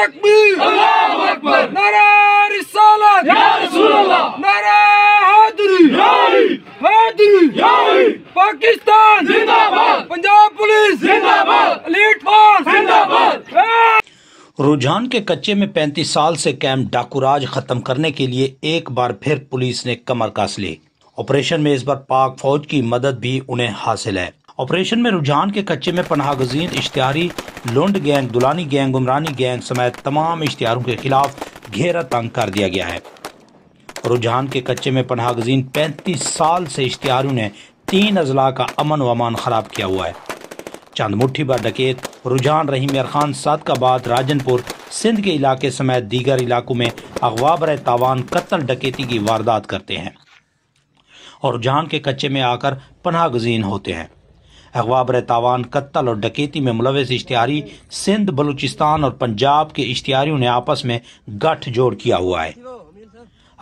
तकबीर पाकिस्तान पंजाब पुलिस हाँ। रुझान के कच्चे में पैंतीस साल से कैंप डाकूराज खत्म करने के लिए एक बार फिर पुलिस ने कमर कस ली ऑपरेशन में इस बार पाक फौज की मदद भी उन्हें हासिल है ऑपरेशन में रुझान के कच्चे में पनाह गजीन इश्तियारी Lund gang Dulani gang Umrani gang समेत तमाम इश्तियारों के खिलाफ घेरा तंग कर दिया गया है रुझान के कच्चे में पनाह गजीन पैंतीस साल से इश्तियारों ने तीन अजला का अमन व अमान खराब किया हुआ है चंद मुठ्ठी भर डकेत रुझान रहीम खान सादकाबाद राजनपुर सिंध के इलाके समेत दीगर इलाकों में अगवाबर तावान कत्ल डकेती की वारदात करते हैं और रुझान के कच्चे में आकर पनाह गजीन होते हैं अखबार तावान कत्ल और डकैती में मुलविस इश्तारी सिंध बलूचिस्तान और पंजाब के इश्तारियों ने आपस में गठजोड़ किया हुआ है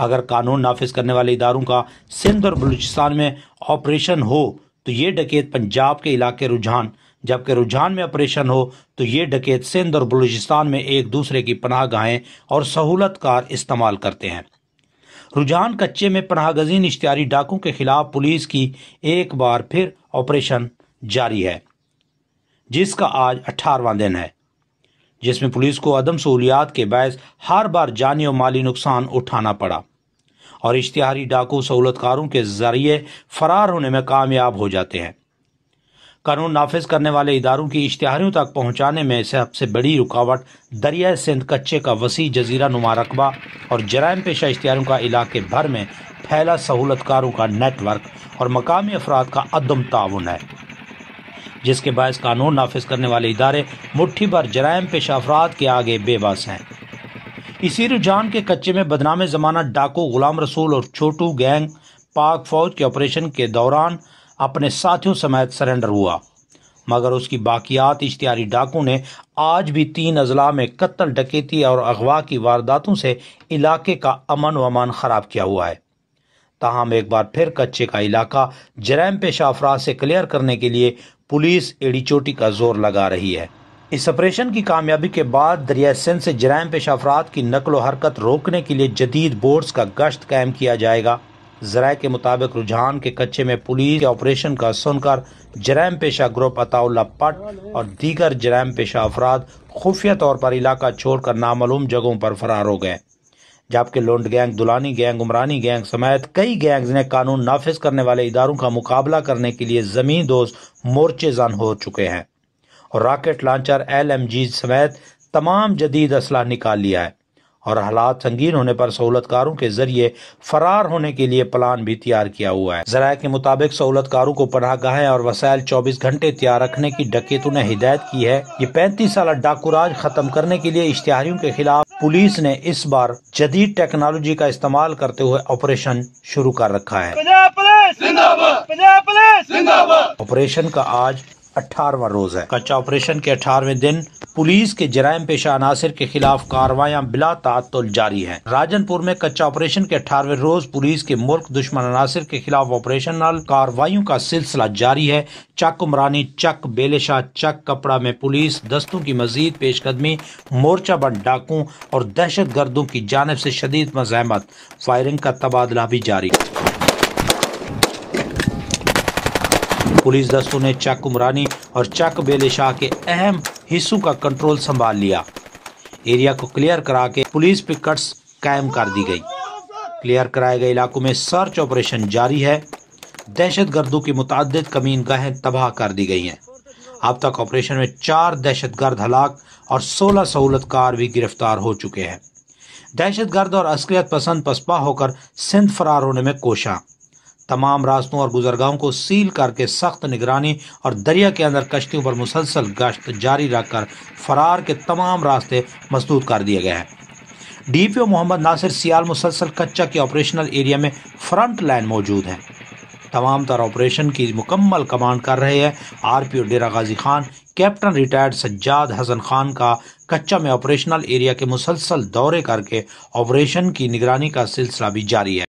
अगर कानून नाफिज करने वाले इदारों का सिंध और बलूचिस्तान में ऑपरेशन हो तो ये डकैत पंजाब के इलाके रुझान जबकि रुझान में ऑपरेशन हो तो ये डकैत सिंध और बलूचिस्तान में एक दूसरे की पनाह गाहें और सहूलत कार इस्तेमाल करते हैं रुझान कच्चे में पनाह गजीन इश्तारी डाकों के खिलाफ पुलिस की एक बार फिर ऑपरेशन जारी है जिसका आज अठारवा दिन है जिसमें पुलिस को अदम सहूलियात के बायस हर बार जानी और माली नुकसान उठाना पड़ा और इश्तहारी डाकू सहूलतकारों के जरिए फरार होने में कामयाब हो जाते हैं कानून नाफिज करने वाले इदारों की इश्तहारियों तक पहुंचाने में सबसे बड़ी रुकावट दरिया सिंध कच्चे का वसी जजीरा नुमा रकबा और जराइम पेशा इश्तहारों का इलाके भर में फैला सहूलतकारों का नेटवर्क और मकामी अफराद का अदम ताउन है जिसके बायस कानून नाफिज करने वाले इदारे मुठ्ठी भर जराइम पेशा अफराद के आगे बेबस हैं इसी रुझान के कच्चे में बदनाम ज़माना डाकू गुलाम रसूल और छोटू गैंग पाक फौज के ऑपरेशन के दौरान अपने साथियों समेत सरेंडर हुआ मगर उसकी बाकियात इश्तियारी डाकू ने आज भी तीन अजला में कत्ल डकेती और अगवा की वारदातों से इलाके का अमन व अमान ख़राब किया हुआ है ताहम एक बार फिर कच्चे का इलाका जराम पेशा अफराज से क्लियर करने के लिए पुलिस एड़ी चोटी का जोर लगा रही है इस ऑपरेशन की कामयाबी के बाद दरिया सिंध से जराम पेशा अफराद की व हरकत रोकने के लिए जदीद बोर्ड्स का गश्त कायम किया जाएगा जरा के मुताबिक रुझान के कच्चे में पुलिस के ऑपरेशन का सुनकर जराम पेशा ग्रुप अताउल्ला पट और दीगर जराम पेशा अफराद खुफिया तौर पर इलाका छोड़कर नामालूम जगहों पर फरार हो गए जबकि Lund gang Dulani gang Umrani gang समेत कई गैंग्स ने कानून नाफिज करने वाले इदारों का मुकाबला करने के लिए जमीन दोस्त मोर्चेजान हो चुके हैं और rocket launcher L M G समेत तमाम जदीद असला निकाल लिया है और हालात संगीन होने पर सहूलतकारों के जरिए फरार होने के लिए प्लान भी तैयार किया हुआ है जरा के मुताबिक सहूलतकारों को पनाहगाहें और वसायल 24 घंटे तैयार रखने की डकेतों ने हिदायत की है ये पैंतीस साल डाकुराज खत्म करने के लिए इश्तिहारियों के खिलाफ पुलिस ने इस बार जदीद टेक्नोलॉजी का इस्तेमाल करते हुए ऑपरेशन शुरू कर रखा है ऑपरेशन का आज अठारवा रोज है कच्चा ऑपरेशन के अठारहवें दिन पुलिस के जराय पेशा अनासर के खिलाफ कार्रवाइयां बिला तातुल जारी है राजनपुर में कच्चा ऑपरेशन के अठारहवें रोज पुलिस के मुल्क दुश्मन अनासर के खिलाफ ऑपरेशनल कार्रवाइयों का सिलसिला जारी है चक उमरानी चक बेलेशाह चक कपड़ा में पुलिस दस्तों की मजीद पेशकदमी मोर्चा बंद डाकों और दहशत गर्दों की जानब ऐसी शदीद मजामत फायरिंग का तबादला भी जारी पुलिस दस्तों ने चक उमरानी और चक बेले शाह के अहम हिस्सों का कंट्रोल संभाल लिया एरिया को क्लियर करा के पुलिस पिकट्स कायम कर दी गई क्लियर कराए गए इलाकों में सर्च ऑपरेशन जारी है दहशत गर्दों की मुतद कमीन गाहें तबाह कर दी गई हैं अब तक ऑपरेशन में चार दहशत गर्द हलाक और सोलह सहूलतकार भी गिरफ्तार हो चुके हैं दहशत गर्द और असलियत पसंद पसपा होकर सिंध फरार होने में कोशा तमाम रास्तों और गुजरगाहों को सील करके सख्त निगरानी और दरिया के अंदर कश्तियों पर मुसलसल गश्त जारी रखकर फरार के तमाम रास्ते मजदूद कर दिए गए हैं D P O Mohammad Nasir Sial मुसलसल कच्चा के ऑपरेशनल एरिया में फ्रंट लाइन मौजूद है तमाम तर ऑपरेशन की मुकम्मल कमांड कर रहे हैं R P O Dera Ghazi Khan captain retired Sajjad Hasan Khan का कच्चा में ऑपरेशनल एरिया के मुसलसल दौरे करके ऑपरेशन की निगरानी का सिलसिला भी जारी है